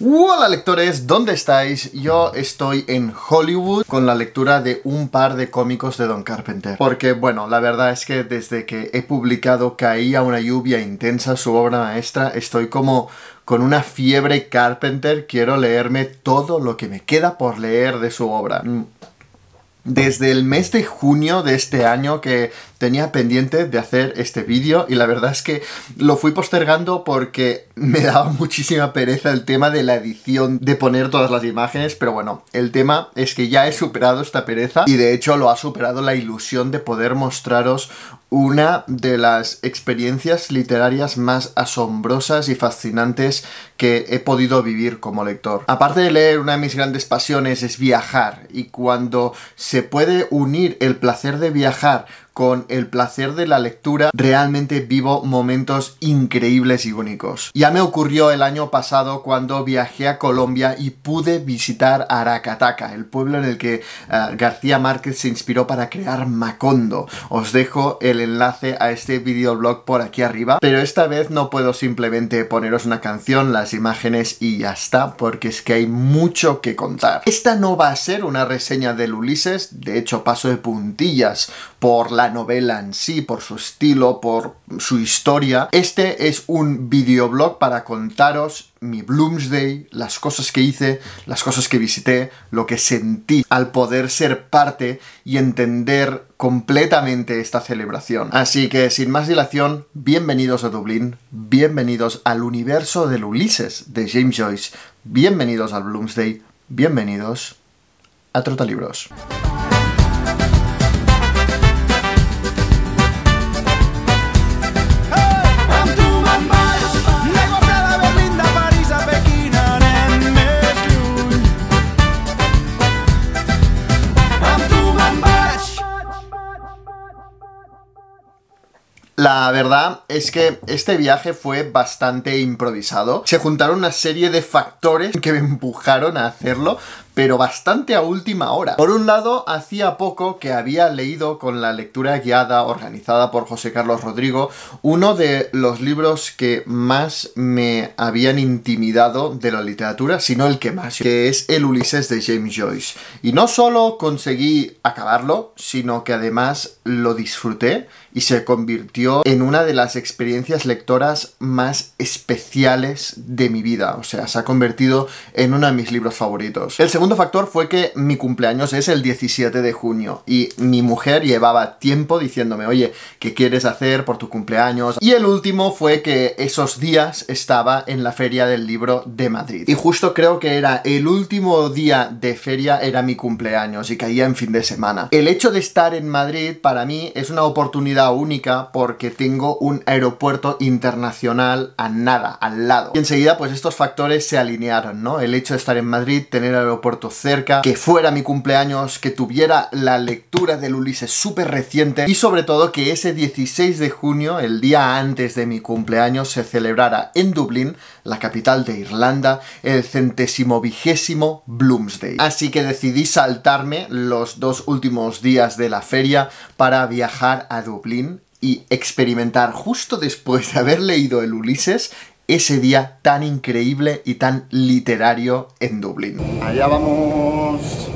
Hola lectores, ¿dónde estáis? Yo estoy en Hollywood con la lectura de un par de cómicos de Don Carpenter. Porque bueno, la verdad es que desde que he publicado Caía una lluvia intensa, su obra maestra, estoy como con una fiebre Carpenter, quiero leerme todo lo que me queda por leer de su obra. Mm, desde el mes de junio de este año que tenía pendiente de hacer este vídeo y la verdad es que lo fui postergando porque me daba muchísima pereza el tema de la edición, de poner todas las imágenes, pero bueno, el tema es que ya he superado esta pereza y de hecho lo ha superado la ilusión de poder mostraros una de las experiencias literarias más asombrosas y fascinantes que he podido vivir como lector. Aparte de leer, una de mis grandes pasiones es viajar y cuando se puede unir el placer de viajar con el placer de la lectura, realmente vivo momentos increíbles y únicos. Ya me ocurrió el año pasado cuando viajé a Colombia y pude visitar Aracataca, el pueblo en el que eh, García Márquez se inspiró para crear Macondo. Os dejo el enlace a este videoblog por aquí arriba, pero esta vez no puedo simplemente poneros una canción, las imágenes y ya está, porque es que hay mucho que contar. Esta no va a ser una reseña del Ulises, de hecho paso de puntillas por la novela en sí, por su estilo, por su historia. Este es un videoblog para contaros mi Bloomsday, las cosas que hice, las cosas que visité, lo que sentí al poder ser parte y entender completamente esta celebración. Así que sin más dilación, bienvenidos a Dublín, bienvenidos al universo del Ulises de James Joyce, bienvenidos al Bloomsday, bienvenidos a Trotalibros. Libros. La verdad es que este viaje fue bastante improvisado. Se juntaron una serie de factores que me empujaron a hacerlo, pero bastante a última hora. Por un lado, hacía poco que había leído con la lectura guiada organizada por José Carlos Rodrigo uno de los libros que más me habían intimidado de la literatura, sino el que más, que es El Ulises de James Joyce. Y no solo conseguí acabarlo, sino que además lo disfruté y se convirtió en una de las experiencias lectoras más especiales de mi vida. O sea, se ha convertido en uno de mis libros favoritos segundo factor fue que mi cumpleaños es el 17 de junio y mi mujer llevaba tiempo diciéndome, oye, ¿qué quieres hacer por tu cumpleaños? Y el último fue que esos días estaba en la Feria del Libro de Madrid. Y justo creo que era el último día de feria, era mi cumpleaños y caía en fin de semana. El hecho de estar en Madrid para mí es una oportunidad única porque tengo un aeropuerto internacional a nada, al lado. Y enseguida pues estos factores se alinearon, ¿no? El hecho de estar en Madrid, tener aeropuerto cerca, que fuera mi cumpleaños, que tuviera la lectura del Ulises súper reciente y sobre todo que ese 16 de junio, el día antes de mi cumpleaños, se celebrara en Dublín, la capital de Irlanda, el centésimo vigésimo Bloomsday. Así que decidí saltarme los dos últimos días de la feria para viajar a Dublín y experimentar justo después de haber leído el Ulises ese día tan increíble y tan literario en Dublín. Allá vamos.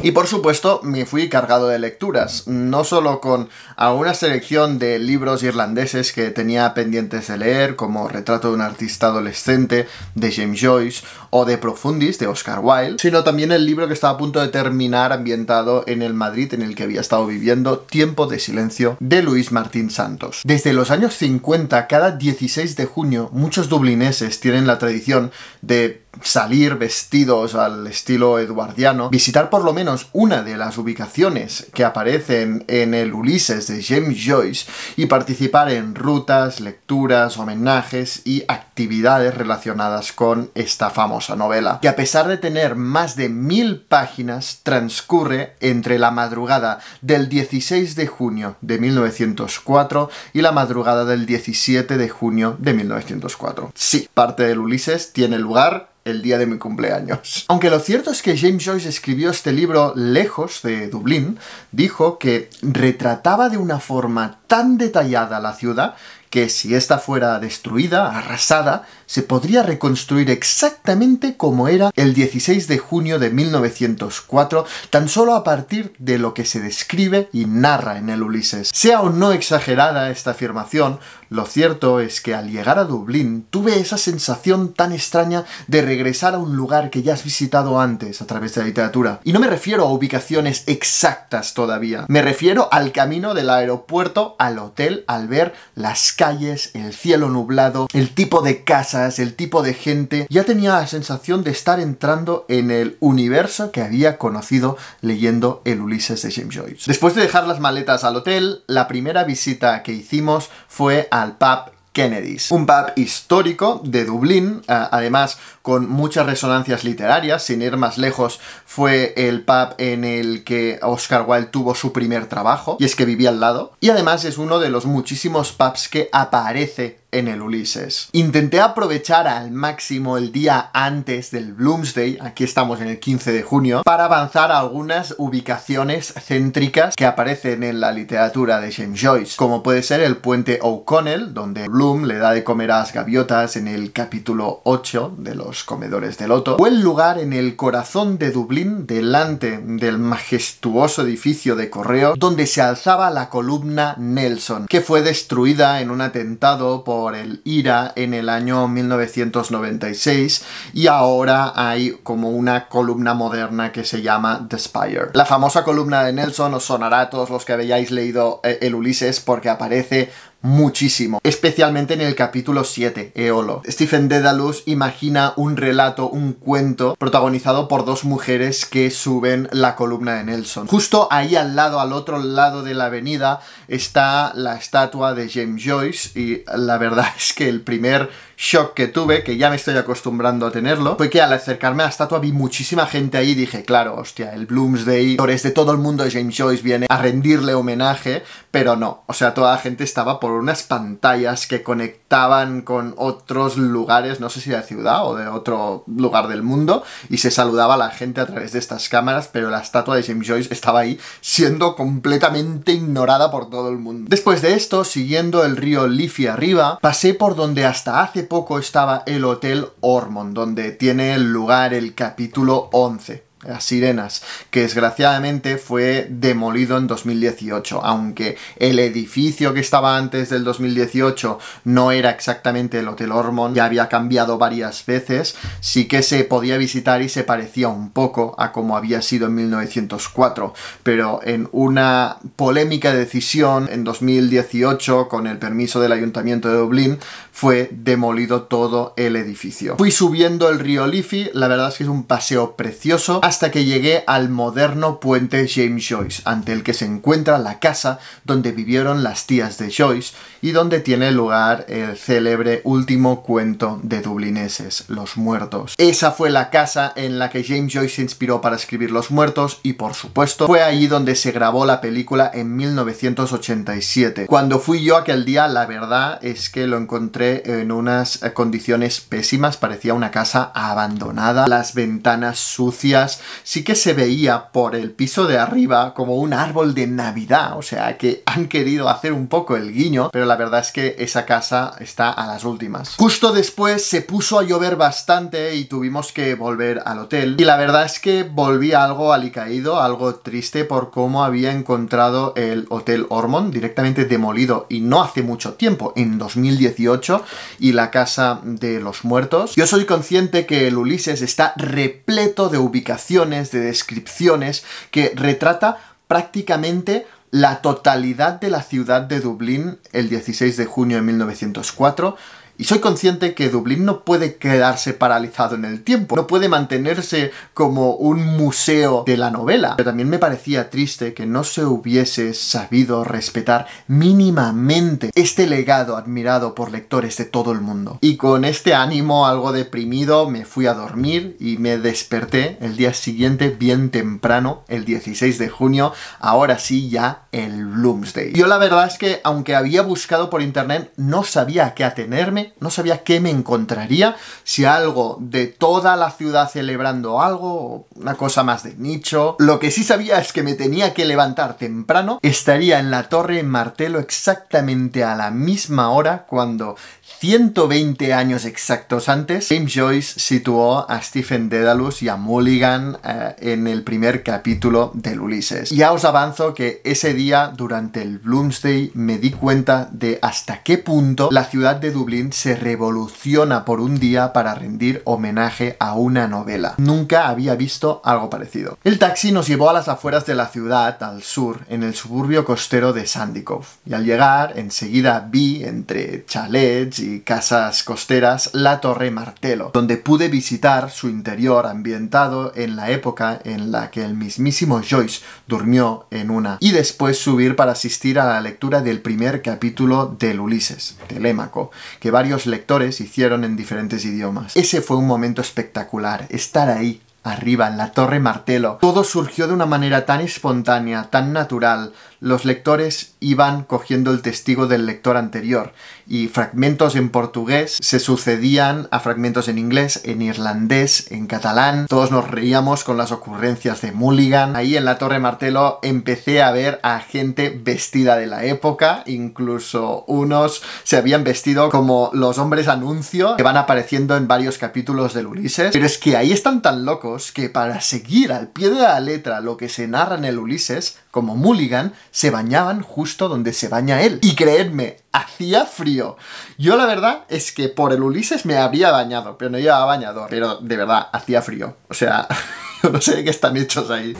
Y por supuesto me fui cargado de lecturas, no solo con alguna selección de libros irlandeses que tenía pendientes de leer, como Retrato de un artista adolescente de James Joyce o de Profundis de Oscar Wilde, sino también el libro que estaba a punto de terminar ambientado en el Madrid en el que había estado viviendo, Tiempo de Silencio de Luis Martín Santos. Desde los años 50, cada 16 de junio, muchos dublineses tienen la tradición de salir vestidos al estilo eduardiano, visitar por lo menos una de las ubicaciones que aparecen en el Ulises de James Joyce y participar en rutas, lecturas, homenajes y actividades relacionadas con esta famosa novela, que a pesar de tener más de mil páginas, transcurre entre la madrugada del 16 de junio de 1904 y la madrugada del 17 de junio de 1904. Sí, parte del Ulises tiene lugar el día de mi cumpleaños. Aunque lo cierto es que James Joyce escribió este libro lejos de Dublín, dijo que retrataba de una forma tan detallada la ciudad que si esta fuera destruida, arrasada, se podría reconstruir exactamente como era el 16 de junio de 1904, tan solo a partir de lo que se describe y narra en el Ulises. Sea o no exagerada esta afirmación, lo cierto es que al llegar a Dublín tuve esa sensación tan extraña de regresar a un lugar que ya has visitado antes a través de la literatura. Y no me refiero a ubicaciones exactas todavía, me refiero al camino del aeropuerto al hotel al ver las calles, el cielo nublado, el tipo de casa el tipo de gente, ya tenía la sensación de estar entrando en el universo que había conocido leyendo el Ulises de James Joyce. Después de dejar las maletas al hotel, la primera visita que hicimos fue al pub Kennedys, un pub histórico de Dublín, ah, además con muchas resonancias literarias, sin ir más lejos, fue el pub en el que Oscar Wilde tuvo su primer trabajo, y es que vivía al lado, y además es uno de los muchísimos pubs que aparece en el Ulises. Intenté aprovechar al máximo el día antes del Bloomsday, aquí estamos en el 15 de junio, para avanzar a algunas ubicaciones céntricas que aparecen en la literatura de James Joyce, como puede ser el puente O'Connell, donde Bloom le da de comer a las gaviotas en el capítulo 8 de los comedores del loto, o el lugar en el corazón de Dublín, delante del majestuoso edificio de correo, donde se alzaba la columna Nelson, que fue destruida en un atentado por el IRA en el año 1996 y ahora hay como una columna moderna que se llama The Spire. La famosa columna de Nelson os sonará a todos los que habéis leído eh, el Ulises porque aparece muchísimo, especialmente en el capítulo 7, Eolo. Stephen Dedalus imagina un relato, un cuento, protagonizado por dos mujeres que suben la columna de Nelson. Justo ahí al lado, al otro lado de la avenida, está la estatua de James Joyce y la verdad es que el primer shock que tuve, que ya me estoy acostumbrando a tenerlo, fue que al acercarme a la estatua vi muchísima gente ahí y dije, claro, hostia, el Bloomsday, por de este, todo el mundo de James Joyce viene a rendirle homenaje, pero no, o sea, toda la gente estaba por unas pantallas que conectaban con otros lugares, no sé si de la ciudad o de otro lugar del mundo, y se saludaba la gente a través de estas cámaras, pero la estatua de James Joyce estaba ahí siendo completamente ignorada por todo el mundo. Después de esto, siguiendo el río Liffey arriba, pasé por donde hasta hace poco estaba el Hotel Ormond, donde tiene lugar el capítulo 11 las Sirenas, que desgraciadamente fue demolido en 2018, aunque el edificio que estaba antes del 2018 no era exactamente el Hotel Ormond, ya había cambiado varias veces, sí que se podía visitar y se parecía un poco a como había sido en 1904, pero en una polémica decisión en 2018, con el permiso del Ayuntamiento de Dublín, fue demolido todo el edificio. Fui subiendo el río Liffey, la verdad es que es un paseo precioso, hasta que llegué al moderno puente James Joyce, ante el que se encuentra la casa donde vivieron las tías de Joyce y donde tiene lugar el célebre último cuento de dublineses, Los Muertos. Esa fue la casa en la que James Joyce se inspiró para escribir Los Muertos y por supuesto fue allí donde se grabó la película en 1987. Cuando fui yo aquel día, la verdad es que lo encontré en unas condiciones pésimas, parecía una casa abandonada, las ventanas sucias, sí que se veía por el piso de arriba como un árbol de Navidad, o sea que han querido hacer un poco el guiño, pero la verdad es que esa casa está a las últimas. Justo después se puso a llover bastante y tuvimos que volver al hotel, y la verdad es que volví algo alicaído, algo triste por cómo había encontrado el Hotel Ormond, directamente demolido y no hace mucho tiempo, en 2018, y la casa de los muertos. Yo soy consciente que el Ulises está repleto de ubicaciones de descripciones, que retrata prácticamente la totalidad de la ciudad de Dublín el 16 de junio de 1904 y soy consciente que Dublín no puede quedarse paralizado en el tiempo, no puede mantenerse como un museo de la novela. Pero también me parecía triste que no se hubiese sabido respetar mínimamente este legado admirado por lectores de todo el mundo. Y con este ánimo algo deprimido me fui a dormir y me desperté el día siguiente bien temprano, el 16 de junio, ahora sí ya el Bloomsday. Yo la verdad es que aunque había buscado por internet no sabía a qué atenerme no sabía qué me encontraría, si algo de toda la ciudad celebrando algo, una cosa más de nicho. Lo que sí sabía es que me tenía que levantar temprano, estaría en la Torre Martelo exactamente a la misma hora cuando 120 años exactos antes, James Joyce situó a Stephen Dedalus y a Mulligan eh, en el primer capítulo del Ulises. Ya os avanzo que ese día, durante el Bloomsday, me di cuenta de hasta qué punto la ciudad de Dublín se revoluciona por un día para rendir homenaje a una novela. Nunca había visto algo parecido. El taxi nos llevó a las afueras de la ciudad, al sur, en el suburbio costero de Sandikov, y al llegar enseguida vi, entre chalets y casas costeras, la Torre Martelo, donde pude visitar su interior ambientado en la época en la que el mismísimo Joyce durmió en una, y después subir para asistir a la lectura del primer capítulo del Ulises, Telémaco, que varios varios lectores hicieron en diferentes idiomas. Ese fue un momento espectacular, estar ahí, arriba, en la Torre Martelo. Todo surgió de una manera tan espontánea, tan natural los lectores iban cogiendo el testigo del lector anterior y fragmentos en portugués se sucedían a fragmentos en inglés, en irlandés, en catalán. Todos nos reíamos con las ocurrencias de Mulligan. Ahí en la Torre Martelo empecé a ver a gente vestida de la época, incluso unos se habían vestido como los hombres anuncio que van apareciendo en varios capítulos del Ulises. Pero es que ahí están tan locos que para seguir al pie de la letra lo que se narra en el Ulises, como Mulligan, se bañaban justo donde se baña él. Y creedme, hacía frío. Yo la verdad es que por el Ulises me había bañado, pero no llevaba bañador. Pero de verdad, hacía frío. O sea, yo no sé de qué están hechos ahí.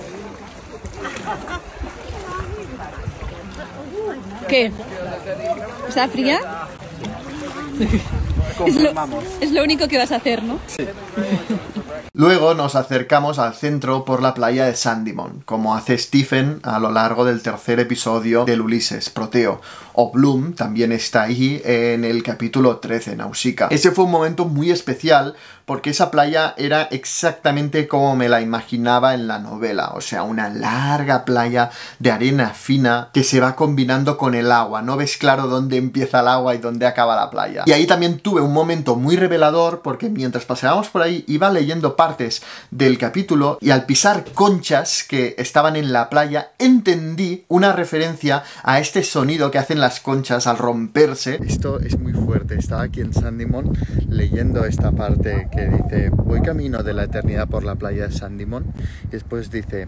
¿Qué? ¿Está fría? es, lo, es lo único que vas a hacer, ¿no? Sí. Luego nos acercamos al centro por la playa de Sandymon, como hace Stephen a lo largo del tercer episodio del Ulises, Proteo, o Bloom también está ahí en el capítulo 13, Nausicaa. Ese fue un momento muy especial porque esa playa era exactamente como me la imaginaba en la novela, o sea, una larga playa de arena fina que se va combinando con el agua, no ves claro dónde empieza el agua y dónde acaba la playa. Y ahí también tuve un momento muy revelador porque mientras paseábamos por ahí iba leyendo partes del capítulo y al pisar conchas que estaban en la playa entendí una referencia a este sonido que hacen las las conchas al romperse. Esto es muy fuerte. Estaba aquí en San leyendo esta parte que dice, voy camino de la eternidad por la playa de San Y después dice,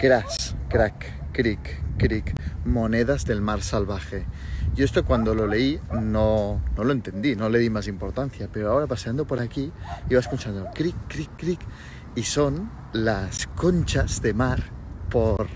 crash, crack, crick, crick, monedas del mar salvaje. Yo esto cuando lo leí no, no, lo entendí, no le di más importancia, pero ahora paseando por aquí iba escuchando crick, crick, crick y son las conchas de mar por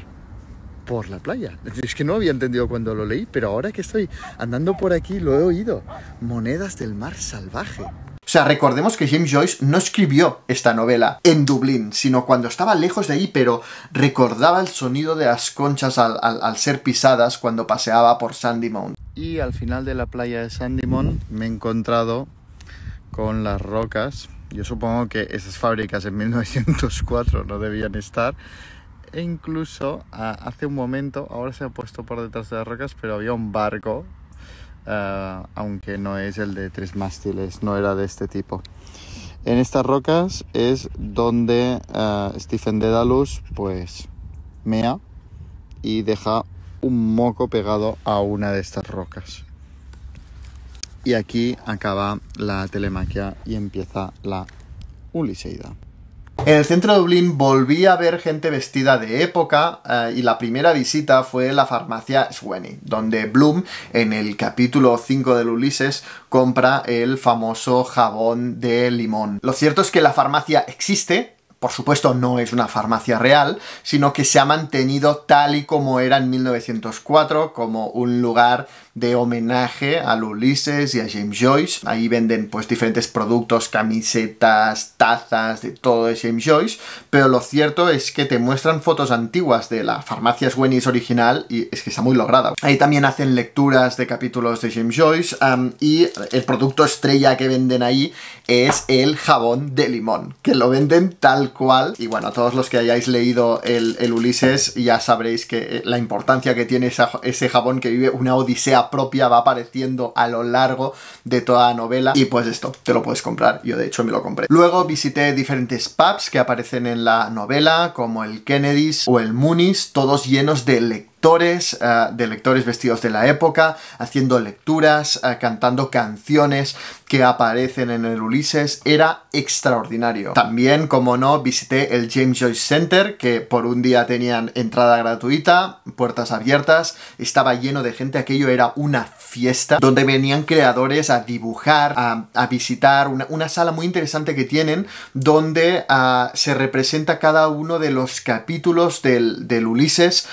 por la playa. Es que no había entendido cuando lo leí, pero ahora que estoy andando por aquí lo he oído. Monedas del mar salvaje. O sea, recordemos que James Joyce no escribió esta novela en Dublín, sino cuando estaba lejos de ahí, pero recordaba el sonido de las conchas al, al ser pisadas cuando paseaba por Sandymount. Y al final de la playa de Sandymount me he encontrado con las rocas. Yo supongo que esas fábricas en 1904 no debían estar, e incluso hace un momento, ahora se ha puesto por detrás de las rocas, pero había un barco, eh, aunque no es el de tres mástiles, no era de este tipo. En estas rocas es donde eh, Stephen Dedalus pues mea y deja un moco pegado a una de estas rocas. Y aquí acaba la telemaquia y empieza la Uliseida. En el centro de Dublín volví a ver gente vestida de época eh, y la primera visita fue la farmacia Swenny, donde Bloom, en el capítulo 5 del Ulises, compra el famoso jabón de limón. Lo cierto es que la farmacia existe, por supuesto no es una farmacia real, sino que se ha mantenido tal y como era en 1904, como un lugar de homenaje a Ulises y a James Joyce. Ahí venden pues diferentes productos, camisetas, tazas, de todo de James Joyce, pero lo cierto es que te muestran fotos antiguas de la farmacia Swenny's original y es que está muy lograda. Ahí también hacen lecturas de capítulos de James Joyce y el producto estrella que venden ahí es el jabón de limón, que lo venden tal cual. Y bueno, todos los que hayáis leído el, Ulises ya sabréis que eh, la importancia que tiene ese jabón que vive una odisea propia va apareciendo a lo largo de toda la novela. Y pues esto, te lo puedes comprar. Yo de hecho me lo compré. Luego visité diferentes pubs que aparecen en la novela, como el Kennedy's o el Muniz todos llenos de lectura Ah, de lectores vestidos de la época, haciendo lecturas, ah, cantando canciones que aparecen en el Ulises, era extraordinario. También, como no, visité el James Joyce Center, que por un día tenían entrada gratuita, puertas abiertas, estaba lleno de gente, aquello era una fiesta, donde venían creadores a dibujar, a, visitar, una, sala muy interesante que tienen, donde ah, se representa cada uno de los capítulos del, Ulises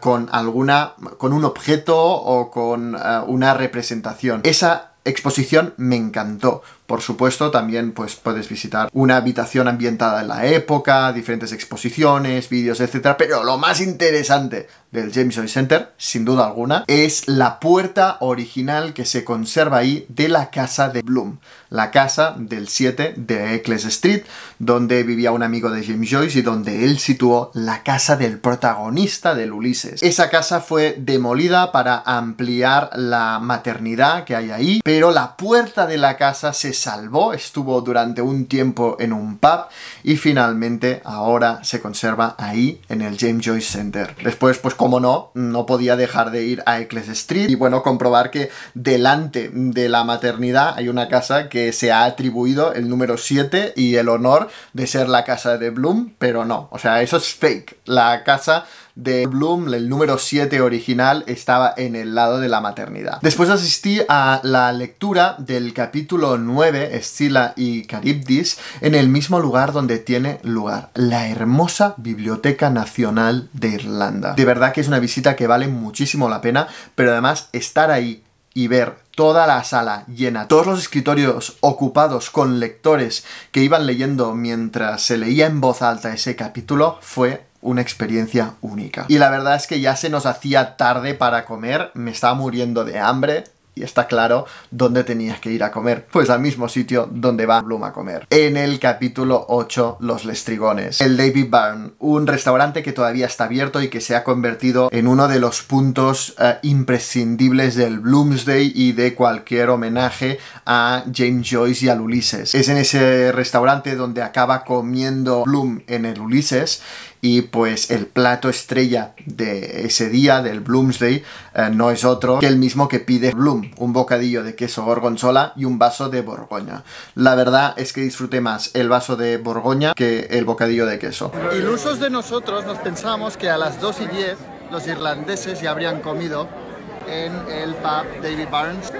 con alguna, con un objeto o con eh, una representación. Esa exposición me encantó. Por supuesto, también pues, puedes visitar una habitación ambientada en la época, diferentes exposiciones, vídeos, etc. Pero lo más interesante del James Joyce Center, sin duda alguna, es la puerta original que se conserva ahí de la casa de Bloom, la casa del 7 de Eccles Street, donde vivía un amigo de James Joyce y donde él situó la casa del protagonista del Ulises. Esa casa fue demolida para ampliar la maternidad que hay ahí, pero la puerta de la casa se salvó, estuvo durante un tiempo en un pub y finalmente ahora se conserva ahí en el James Joyce Center. Después, pues como no, no podía dejar de ir a Eccles Street y bueno, comprobar que delante de la maternidad hay una casa que se ha atribuido el número 7 y el honor de ser la casa de Bloom, pero no, o sea, eso es fake. La casa de Bloom, el número 7 original, estaba en el lado de la maternidad. Después asistí a la lectura del capítulo 9 Estila y Caribdis en el mismo lugar donde tiene lugar la hermosa Biblioteca Nacional de Irlanda. De verdad que es una visita que vale muchísimo la pena, pero además estar ahí y ver toda la sala llena, todos los escritorios ocupados con lectores que iban leyendo mientras se leía en voz alta ese capítulo, fue una experiencia única. Y la verdad es que ya se nos hacía tarde para comer, me estaba muriendo de hambre, y está claro dónde tenías que ir a comer, pues al mismo sitio donde va Bloom a comer. En el capítulo 8, Los Lestrigones. El David Barn, un restaurante que todavía está abierto y que se ha convertido en uno de los puntos eh, imprescindibles del Bloomsday y de cualquier homenaje a James Joyce y al Ulises. Es en ese restaurante donde acaba comiendo Bloom en el Ulises y pues el plato estrella de ese día, del Bloomsday, eh, no es otro que el mismo que pide Bloom, un bocadillo de queso gorgonzola y un vaso de borgoña. La verdad es que disfruté más el vaso de borgoña que el bocadillo de queso. Ilusos de nosotros nos pensamos que a las 2 y 10 los irlandeses ya habrían comido en el pub David Barnes.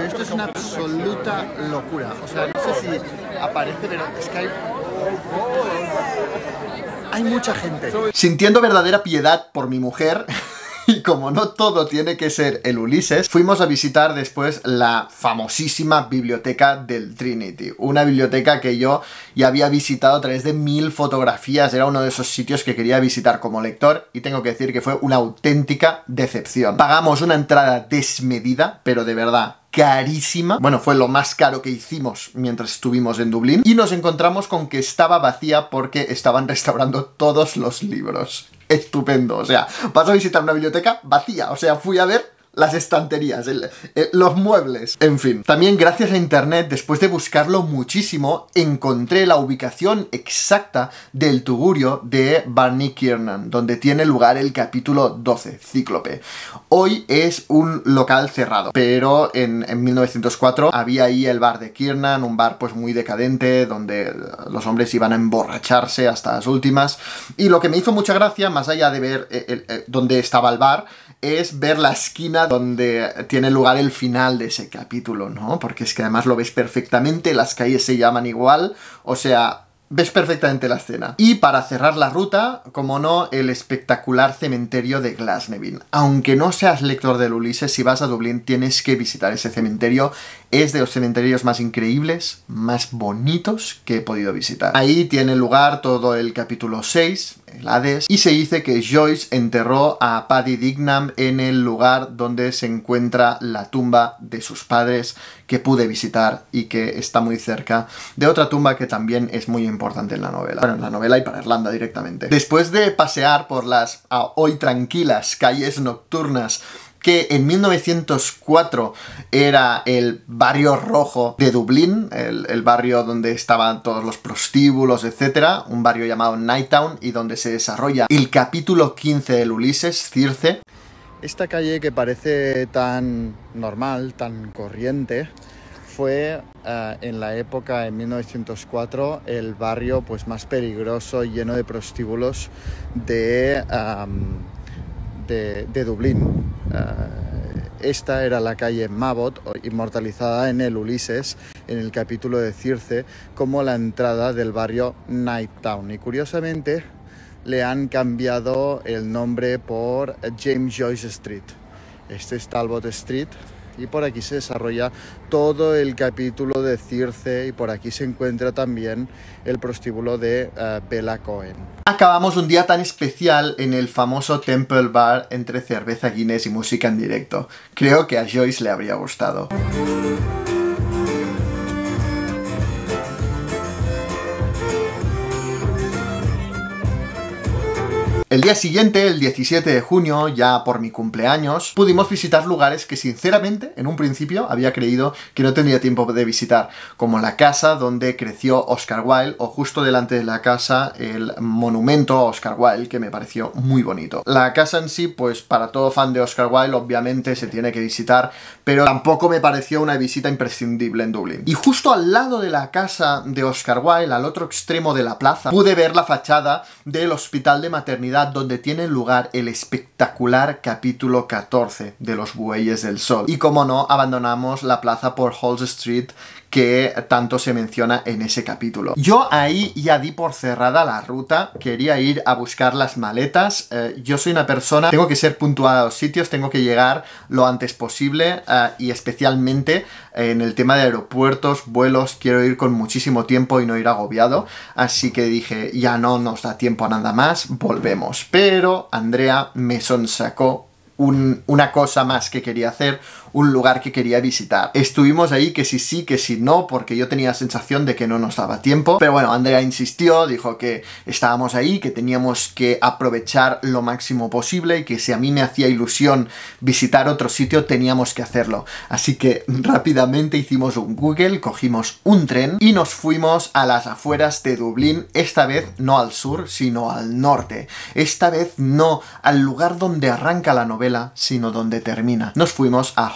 esto es una absoluta locura. O sea, no sé si aparece, pero es que hay hay mucha gente. Sintiendo verdadera piedad por mi mujer, Y como no todo tiene que ser el Ulises, fuimos a visitar después la famosísima biblioteca del Trinity. Una biblioteca que yo ya había visitado a través de mil fotografías. Era uno de esos sitios que quería visitar como lector y tengo que decir que fue una auténtica decepción. Pagamos una entrada desmedida, pero de verdad carísima. Bueno, fue lo más caro que hicimos mientras estuvimos en Dublín. Y nos encontramos con que estaba vacía porque estaban restaurando todos los libros estupendo. O sea, vas a visitar una biblioteca vacía. O sea, fui a ver las estanterías, eh, los muebles, en fin. También gracias a internet, después de buscarlo muchísimo, encontré la ubicación exacta del tugurio de Barney Kiernan, donde tiene lugar el capítulo 12, Cíclope. Hoy es un local cerrado, pero en, 1904 había ahí el bar de Kiernan, un bar pues muy decadente, donde los hombres iban a emborracharse hasta las últimas. Y lo que me hizo mucha gracia, más allá de ver eh, eh, dónde estaba el bar, es ver la esquina donde tiene lugar el final de ese capítulo, ¿no? Porque es que además lo ves perfectamente, las calles se llaman igual, o sea, ves perfectamente la escena. Y para cerrar la ruta, como no, el espectacular cementerio de Glasnevin. Aunque no seas lector del Ulises, si vas a Dublín tienes que visitar ese cementerio. Es de los cementerios más increíbles, más bonitos que he podido visitar. Ahí tiene lugar todo el capítulo 6, y se dice que Joyce enterró a Paddy Dignam en el lugar donde se encuentra la tumba de sus padres que pude visitar y que está muy cerca de otra tumba que también es muy importante en la novela. Bueno, en la novela y para Irlanda directamente. Después de pasear por las ah, hoy tranquilas calles nocturnas que en 1904 era el barrio rojo de Dublín, el, barrio donde estaban todos los prostíbulos, etc. Un barrio llamado Nighttown y donde se desarrolla el capítulo 15 del Ulises, Circe. Esta calle que parece tan normal, tan corriente, fue eh, en la época, en 1904, el barrio pues, más peligroso, lleno de prostíbulos de de, Dublín. Eh, esta era la calle Mabot, inmortalizada en el Ulises, en el capítulo de Circe, como la entrada del barrio Nighttown. Y curiosamente le han cambiado el nombre por James Joyce Street. Este es Talbot Street, y por aquí se desarrolla todo el capítulo de Circe y por aquí se encuentra también el prostíbulo de eh, Bella Cohen. Acabamos un día tan especial en el famoso Temple Bar entre cerveza Guinness y música en directo. Creo que a Joyce le habría gustado. El día siguiente, el 17 de junio, ya por mi cumpleaños, pudimos visitar lugares que sinceramente en un principio había creído que no tendría tiempo de visitar, como la casa donde creció Oscar Wilde o justo delante de la casa el monumento a Oscar Wilde que me pareció muy bonito. La casa en sí, pues para todo fan de Oscar Wilde obviamente se tiene que visitar, pero tampoco me pareció una visita imprescindible en Dublín. Y justo al lado de la casa de Oscar Wilde, al otro extremo de la plaza, pude ver la fachada del hospital de maternidad donde tiene lugar el espectacular capítulo 14 de Los Bueyes del Sol. Y como no, abandonamos la plaza por Hall Street, que tanto se menciona en ese capítulo. Yo ahí ya di por cerrada la ruta, quería ir a buscar las maletas, eh, yo soy una persona, tengo que ser puntual a los sitios, tengo que llegar lo antes posible eh, y especialmente eh, en el tema de aeropuertos, vuelos, quiero ir con muchísimo tiempo y no ir agobiado, así que dije, ya no nos da tiempo a nada más, volvemos. Pero Andrea me sonsacó una cosa más que quería hacer, un lugar que quería visitar. Estuvimos ahí que si sí, que si no, porque yo tenía la sensación de que no nos daba tiempo, pero bueno, Andrea insistió, dijo que estábamos ahí, que teníamos que aprovechar lo máximo posible y que si a mí me hacía ilusión visitar otro sitio, teníamos que hacerlo. Así que rápidamente hicimos un Google, cogimos un tren y nos fuimos a las afueras de Dublín, esta vez no al sur, sino al norte. Esta vez no al lugar donde arranca la novela, sino donde termina. Nos fuimos a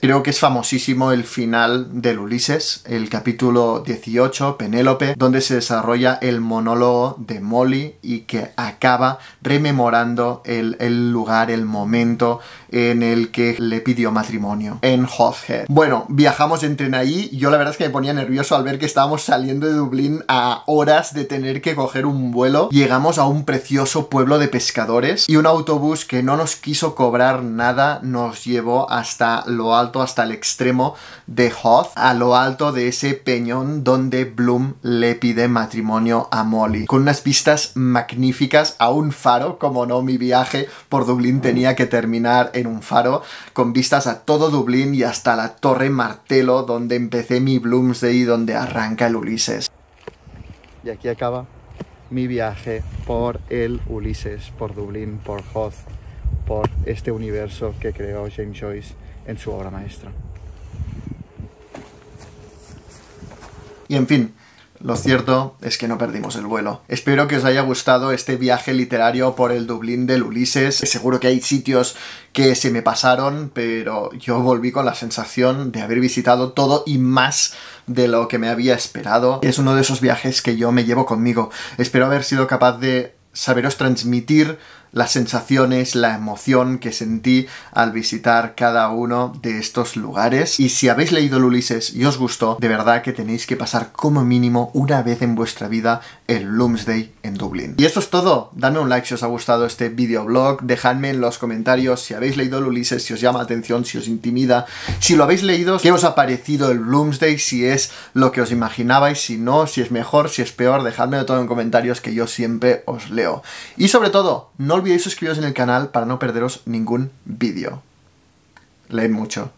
Creo que es famosísimo el final del Ulises, el capítulo 18, Penélope, donde se desarrolla el monólogo de Molly y que acaba rememorando el, lugar, el momento en el que le pidió matrimonio en Hothhead. Bueno, viajamos entre allí. Yo la verdad es que me ponía nervioso al ver que estábamos saliendo de Dublín a horas de tener que coger un vuelo. Llegamos a un precioso pueblo de pescadores y un autobús que no nos quiso cobrar nada nos llevó hasta lo alto, hasta el extremo de Hoth, a lo alto de ese peñón donde Bloom le pide matrimonio a Molly, con unas vistas magníficas a un faro, como no, mi viaje por Dublín tenía que terminar en un faro, con vistas a todo Dublín y hasta la Torre Martelo, donde empecé mi Bloomsday, donde arranca el Ulises. Y aquí acaba mi viaje por el Ulises, por Dublín, por Hoth, por este universo que creó James Joyce en su obra maestra. Y en fin, lo cierto es que no perdimos el vuelo. Espero que os haya gustado este viaje literario por el Dublín del Ulises. Seguro que hay sitios que se me pasaron, pero yo volví con la sensación de haber visitado todo y más de lo que me había esperado. Es uno de esos viajes que yo me llevo conmigo. Espero haber sido capaz de saberos transmitir las sensaciones, la emoción que sentí al visitar cada uno de estos lugares. Y si habéis leído Lulises y os gustó, de verdad que tenéis que pasar como mínimo una vez en vuestra vida el Bloomsday en Dublín. Y eso es todo. Dadme un like si os ha gustado este videoblog, dejadme en los comentarios si habéis leído Lulises, si os llama la atención, si os intimida, si lo habéis leído, qué os ha parecido el Bloomsday, si es lo que os imaginabais, si no, si es mejor, si es peor, dejadme todo en comentarios que yo siempre os leo. Y sobre todo, no olvidéis suscribiros en el canal para no perderos ningún vídeo. Lee mucho.